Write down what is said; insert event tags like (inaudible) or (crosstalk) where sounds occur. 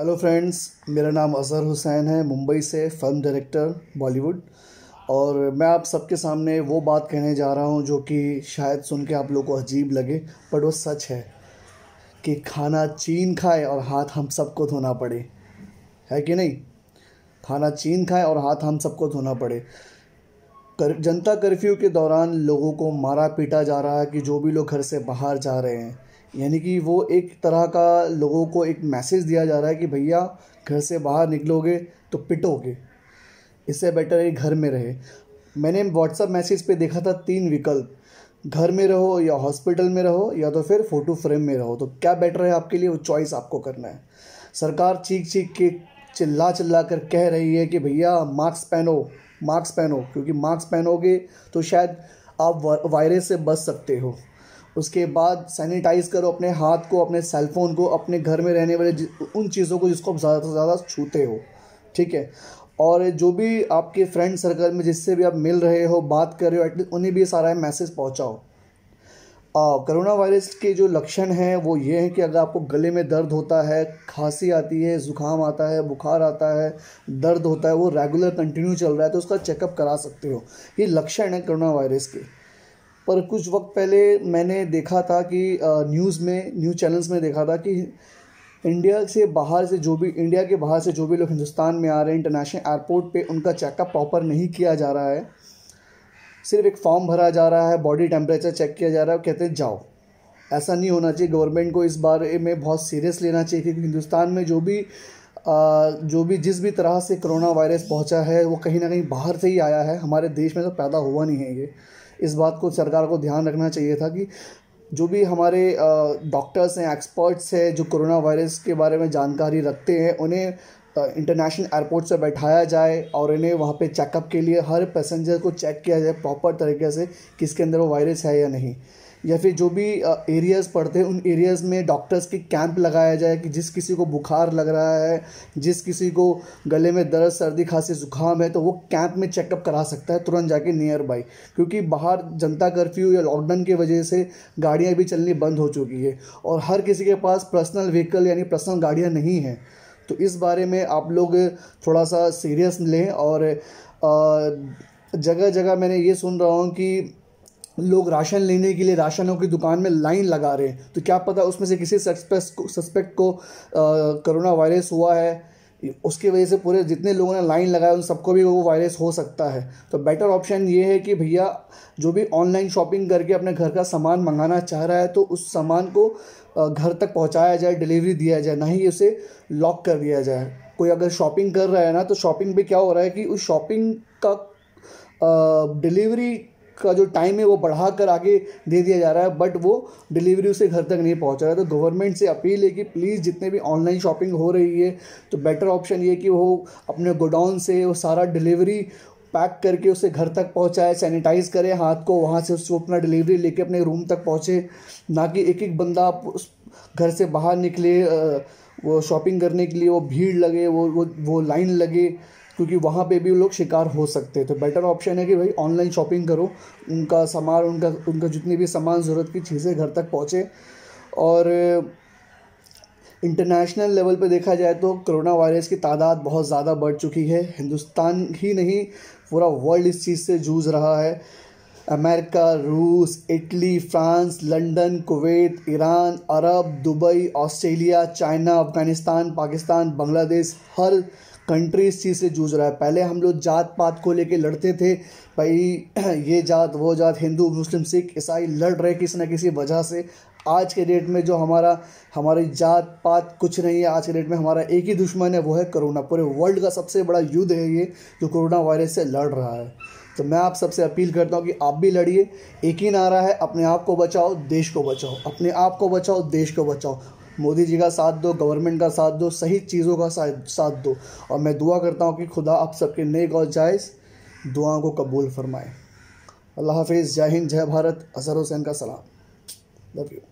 hello friends मेरा नाम अज़हर हुसैन है मुंबई से फिल्म डायरेक्टर बॉलीवुड और मैं आप सबके सामने वो बात कहने जा रहा हूँ जो कि शायद सुन के आप लोग को अजीब लगे बट वो सच है कि खाना चीन खाए और हाथ हम सबको धोना पड़े है कि नहीं खाना चीन खाए और हाथ हम सबको धोना पड़े कर जनता कर्फ्यू के दौरान लोगों को मारा पीटा जा रहा है कि जो भी लोग घर से बाहर जा रहे हैं यानी कि वो एक तरह का लोगों को एक मैसेज दिया जा रहा है कि भैया घर से बाहर निकलोगे तो पिटोगे इससे बेटर है घर में रहे मैंने व्हाट्सअप मैसेज पे देखा था तीन विकल्प घर में रहो या हॉस्पिटल में रहो या तो फिर फ़ोटो फ्रेम में रहो तो क्या बेटर है आपके लिए वो चॉइस आपको करना है सरकार चीख चीख के चिल्ला चिल्ला कर कह रही है कि भैया मास्क पहनो मास्क पहनो क्योंकि मास्क पहनोगे तो शायद आप वायरस से बच सकते हो उसके बाद सैनिटाइज करो अपने हाथ को अपने सेलफोन को अपने घर में रहने वाले उन चीज़ों को जिसको आप ज़्यादा से ज़्यादा छूते हो ठीक है और जो भी आपके फ्रेंड सर्कल में जिससे भी आप मिल रहे हो बात कर रहे हो एटलीस्ट उन्हें भी सारा मैसेज पहुँचाओ कोरोना वायरस के जो लक्षण हैं वो ये हैं कि अगर आपको गले में दर्द होता है खांसी आती है ज़ुकाम आता है बुखार आता है दर्द होता है वो रेगुलर कंटिन्यू चल रहा है तो उसका चेकअप करा सकते हो ये लक्षण है कोरोना वायरस के पर कुछ वक्त पहले मैंने देखा था कि न्यूज़ में न्यूज़ चैनल्स में देखा था कि इंडिया से बाहर से जो भी इंडिया के बाहर से जो भी लोग हिंदुस्तान में आ रहे हैं इंटरनेशनल एयरपोर्ट पे उनका चेकअप प्रॉपर नहीं किया जा रहा है सिर्फ एक फॉर्म भरा जा रहा है बॉडी टेम्परेचर चेक किया जा रहा है कहते हैं जाओ ऐसा नहीं होना चाहिए गवर्नमेंट को इस बारे में बहुत सीरियस लेना चाहिए क्योंकि हिंदुस्तान में जो भी जो भी जिस भी तरह से कोरोना वायरस पहुंचा है वो कहीं ना कहीं बाहर से ही आया है हमारे देश में तो पैदा हुआ नहीं है ये इस बात को सरकार को ध्यान रखना चाहिए था कि जो भी हमारे डॉक्टर्स हैं एक्सपर्ट्स हैं जो कोरोना वायरस के बारे में जानकारी रखते हैं उन्हें इंटरनेशनल एयरपोर्ट से बैठाया जाए और इन्हें वहाँ पे चेकअप के लिए हर पैसेंजर को चेक किया जाए प्रॉपर तरीके से किसके अंदर वो वायरस है या नहीं या फिर जो भी एरियाज़ पड़ते हैं उन एरियाज़ में डॉक्टर्स के कैंप लगाया जाए कि जिस किसी को बुखार लग रहा है जिस किसी को गले में दर्द सर्दी खांसी जुकाम है तो वो कैंप में चेकअप करा सकता है तुरंत जाके नियर बाई क्योंकि बाहर जनता कर्फ्यू या लॉकडाउन की वजह से गाड़ियाँ भी चलनी बंद हो चुकी है और हर किसी के पास पर्सनल व्हीकल यानी पर्सनल गाड़ियाँ नहीं हैं तो इस बारे में आप लोग थोड़ा सा सीरियस लें और जगह जगह मैंने ये सुन रहा हूँ कि लोग राशन लेने के लिए राशनों की दुकान में लाइन लगा रहे हैं तो क्या पता उसमें से किसी सस्पेक्ट को सस्पेक्ट को कोरोना वायरस हुआ है उसकी वजह से पूरे जितने लोगों ने लाइन लगाया उन सबको भी वो वायरस हो सकता है तो बेटर ऑप्शन ये है कि भैया जो भी ऑनलाइन शॉपिंग करके अपने घर का सामान मंगाना चाह रहा है तो उस सामान को घर तक पहुंचाया जाए डिलीवरी दिया जाए ना ही उसे लॉक कर दिया जाए कोई अगर शॉपिंग कर रहा है ना तो शॉपिंग पे क्या हो रहा है कि उस शॉपिंग का डिलीवरी का जो टाइम है वो बढ़ा कर आगे दे दिया जा रहा है बट वो डिलीवरी उसे घर तक नहीं पहुंच रहा है तो गवर्नमेंट से अपील है कि प्लीज़ जितने भी ऑनलाइन शॉपिंग हो रही है तो बेटर ऑप्शन ये कि वो अपने गोडाउन से वो सारा डिलीवरी पैक करके उसे घर तक पहुंचाए सैनिटाइज करें हाथ को वहाँ से उसको अपना डिलीवरी लेके अपने रूम तक पहुँचे ना कि एक एक बंदा उस घर से बाहर निकले वो शॉपिंग करने के लिए वो भीड़ लगे वो वो वो लाइन लगे क्योंकि वहाँ पे भी लोग शिकार हो सकते तो बेटर ऑप्शन है कि भाई ऑनलाइन शॉपिंग करो उनका सामान उनका उनका जितनी भी सामान ज़रूरत की चीज़ें घर तक पहुँचे और इंटरनेशनल लेवल पे देखा जाए तो कोरोना वायरस की तादाद बहुत ज़्यादा बढ़ चुकी है हिंदुस्तान ही नहीं पूरा वर्ल्ड इस चीज़ से जूझ रहा है अमेरिका रूस Italy France London Kuwait Iran Arab Dubai Australia China Afghanistan Pakistan Bangladesh हर कंट्री इस चीज़ से जूझ रहा है पहले हम लोग जात पात को लेके लड़ते थे भाई (clears throat) ये जात वो जात हिंदू मुस्लिम सिख ईसाई लड़ रहे किसी न किसी वजह से आज के डेट में जो हमारा हमारी जात पात कुछ नहीं है आज के डेट में हमारा एक ही दुश्मन है वो है कोरोना पूरे वर्ल्ड का सबसे बड़ा युद्ध है ये जो कोरोना वायरस से लड़ रहा है तो मैं आप सबसे अपील करता हूँ कि आप भी लड़िए एक ही नारा है अपने आप को बचाओ देश को बचाओ अपने आप को बचाओ देश को बचाओ मोदी जी का साथ दो गवर्नमेंट का साथ दो सही चीज़ों का साथ दो और मैं दुआ करता हूँ कि खुदा आप सबके नेक और जायज़ दुआओं को कबूल फरमाए अल्लाह हाफिज़ जय हिंद जय भारत अजहर हुसैन का सलाम लव यू